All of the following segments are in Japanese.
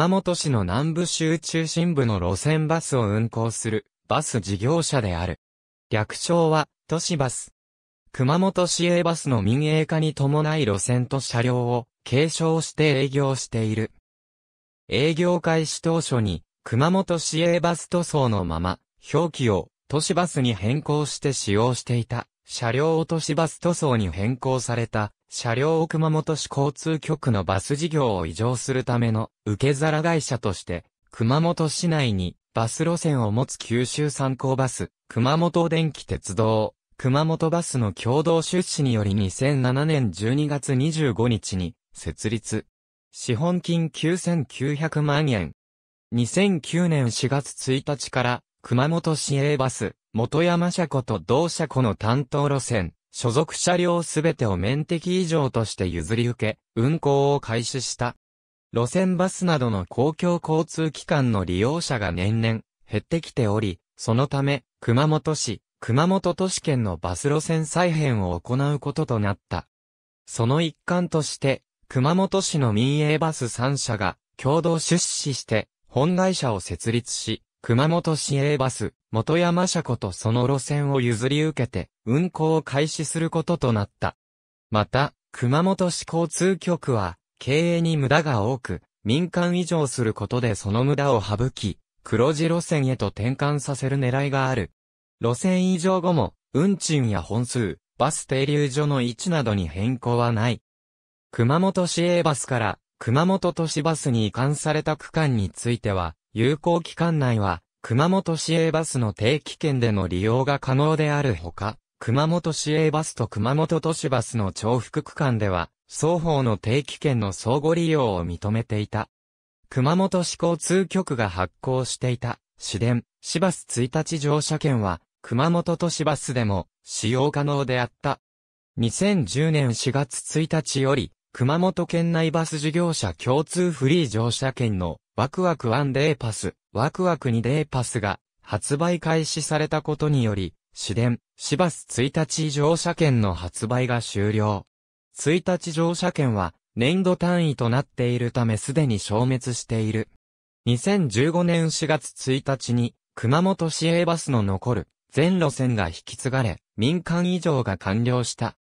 熊本市の南部州中心部の路線バスを運行するバス事業者である。略称は都市バス。熊本市営バスの民営化に伴い路線と車両を継承して営業している。営業開始当初に熊本市営バス塗装のまま表記を都市バスに変更して使用していた車両を都市バス塗装に変更された車両を熊本市交通局のバス事業を移乗するための受け皿会社として、熊本市内にバス路線を持つ九州参考バス、熊本電気鉄道、熊本バスの共同出資により2007年12月25日に設立。資本金9900万円。2009年4月1日から熊本市営バス、元山車庫と同車庫の担当路線、所属車両すべてを面的以上として譲り受け、運行を開始した。路線バスなどの公共交通機関の利用者が年々減ってきており、そのため、熊本市、熊本都市圏のバス路線再編を行うこととなった。その一環として、熊本市の民営バス3社が共同出資して、本会社を設立し、熊本市営バス、元山車庫とその路線を譲り受けて、運行を開始することとなった。また、熊本市交通局は、経営に無駄が多く、民間移譲することでその無駄を省き、黒字路線へと転換させる狙いがある。路線移譲後も、運賃や本数、バス停留所の位置などに変更はない。熊本市営バスから、熊本都市バスに移管された区間については、有効期間内は、熊本市営バスの定期券での利用が可能であるほか、熊本市営バスと熊本都市バスの重複区間では、双方の定期券の相互利用を認めていた。熊本市交通局が発行していた、市電、市バス1日乗車券は、熊本都市バスでも使用可能であった。2010年4月1日より、熊本県内バス事業者共通フリー乗車券のワクワク1デーパス、ワクワク2デーパスが発売開始されたことにより、市電、市バス1日乗車券の発売が終了。1日乗車券は年度単位となっているためすでに消滅している。2015年4月1日に熊本市営バスの残る全路線が引き継がれ、民間移上が完了した。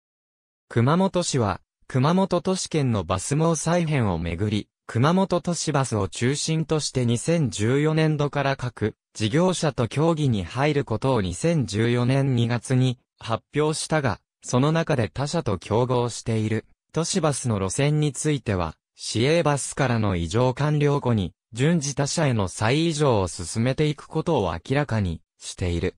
熊本市は熊本都市圏のバス網再編をめぐり、熊本都市バスを中心として2014年度から各事業者と協議に入ることを2014年2月に発表したが、その中で他社と競合している都市バスの路線については、市営バスからの異常完了後に、順次他社への再異常を進めていくことを明らかにしている。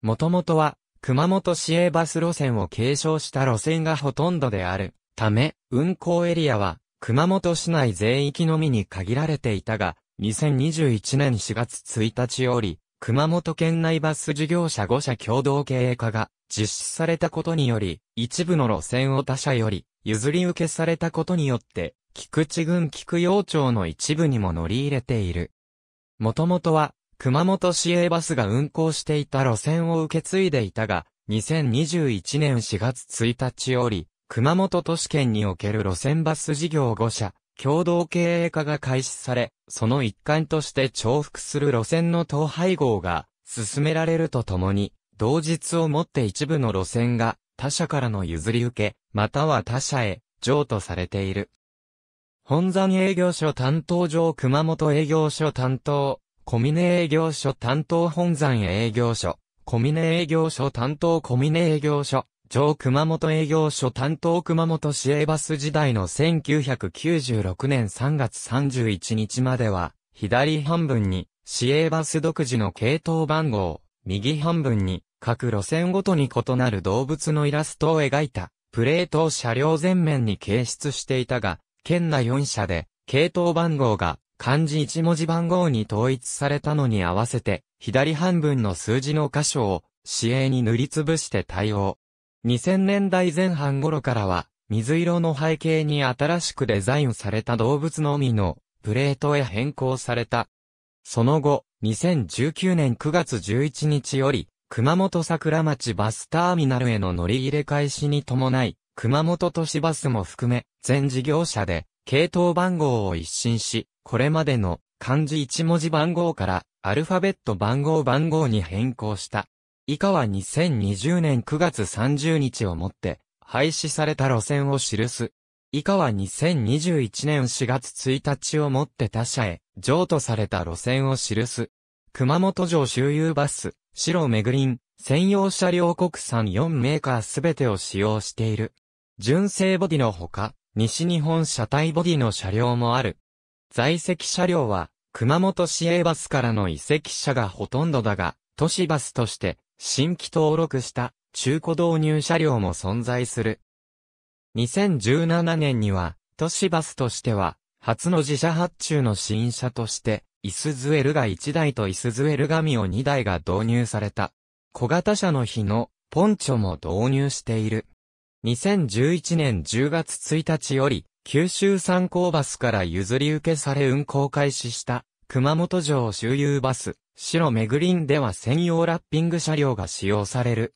もともとは、熊本市営バス路線を継承した路線がほとんどであるため、運行エリアは熊本市内全域のみに限られていたが、2021年4月1日より、熊本県内バス事業者5社共同経営化が実施されたことにより、一部の路線を他社より譲り受けされたことによって、菊池郡菊陽町の一部にも乗り入れている。もともとは、熊本市営バスが運行していた路線を受け継いでいたが、2021年4月1日より、熊本都市圏における路線バス事業5社、共同経営化が開始され、その一環として重複する路線の統廃合が進められるとともに、同日をもって一部の路線が他社からの譲り受け、または他社へ譲渡されている。本山営業所担当上熊本営業所担当、小峰営業所担当本山営業所、小峰営業所担当小峰営業所、上熊本営業所担当熊本市営バス時代の1996年3月31日までは、左半分に市営バス独自の系統番号、右半分に各路線ごとに異なる動物のイラストを描いたプレートを車両前面に掲出していたが、県内4社で系統番号が漢字1文字番号に統一されたのに合わせて、左半分の数字の箇所を市営に塗りつぶして対応。2000年代前半頃からは、水色の背景に新しくデザインされた動物のみのプレートへ変更された。その後、2019年9月11日より、熊本桜町バスターミナルへの乗り入れ開始に伴い、熊本都市バスも含め、全事業者で、系統番号を一新し、これまでの漢字一文字番号からアルファベット番号番号に変更した。以下は2020年9月30日をもって、廃止された路線を記す。以下は2021年4月1日をもって他社へ、譲渡された路線を記す。熊本城周遊バス、白めぐりん、専用車両国産4メーカーすべてを使用している。純正ボディのほか、西日本車体ボディの車両もある。在籍車両は、熊本市営バスからの移籍車がほとんどだが、都市バスとして、新規登録した中古導入車両も存在する。2017年には、都市バスとしては、初の自社発注の新車として、イスズエルガ1台とイスズエルガミを2台が導入された。小型車の日のポンチョも導入している。2011年10月1日より、九州参考バスから譲り受けされ運行開始した熊本城周遊バス、白めぐりんでは専用ラッピング車両が使用される。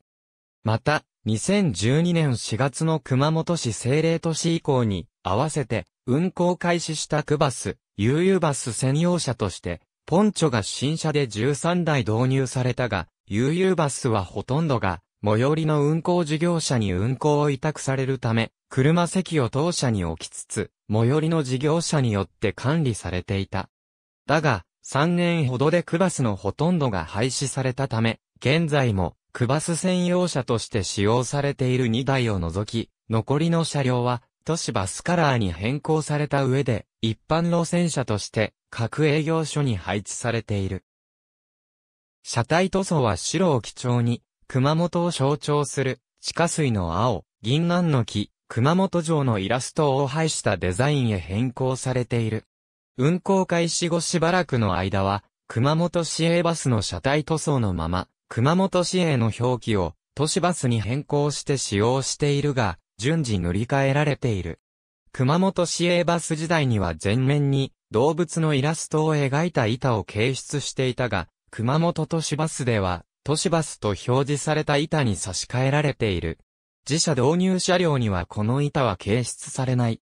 また、2012年4月の熊本市政令都市以降に、合わせて、運行開始した区バス、悠々バス専用車として、ポンチョが新車で13台導入されたが、悠々バスはほとんどが、最寄りの運行事業者に運行を委託されるため、車席を当社に置きつつ、最寄りの事業者によって管理されていた。だが、3年ほどでクバスのほとんどが廃止されたため、現在もクバス専用車として使用されている2台を除き、残りの車両は都市バスカラーに変更された上で、一般路線車として各営業所に配置されている。車体塗装は白を基調に、熊本を象徴する地下水の青、銀杏の木、熊本城のイラストを配したデザインへ変更されている。運行開始後しばらくの間は、熊本市営バスの車体塗装のまま、熊本市営の表記を都市バスに変更して使用しているが、順次塗り替えられている。熊本市営バス時代には全面に動物のイラストを描いた板を掲出していたが、熊本都市バスでは都市バスと表示された板に差し替えられている。自社導入車両にはこの板は掲出されない。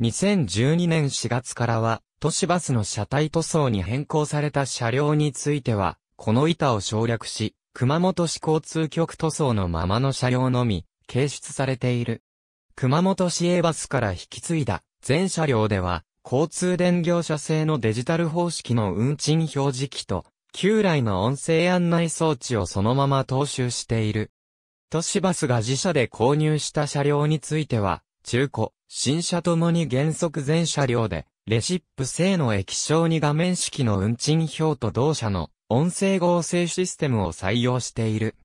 2012年4月からは都市バスの車体塗装に変更された車両については、この板を省略し、熊本市交通局塗装のままの車両のみ、掲出されている。熊本市営バスから引き継いだ全車両では、交通電業者製のデジタル方式の運賃表示機と、旧来の音声案内装置をそのまま踏襲している。都市バスが自社で購入した車両については、中古、新車ともに原則全車両で、レシップ製の液晶に画面式の運賃表と同社の音声合成システムを採用している。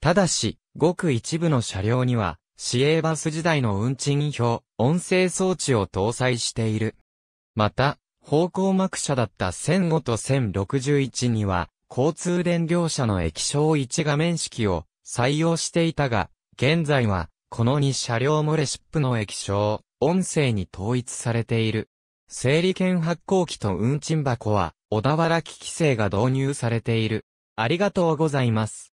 ただし、ごく一部の車両には、市営バス時代の運賃表、音声装置を搭載している。また、方向幕車だった1005と1061には、交通電業車の液晶1画面式を採用していたが、現在は、この2車両もレシップの液晶、音声に統一されている。整理券発行機と運賃箱は、小田原機規制が導入されている。ありがとうございます。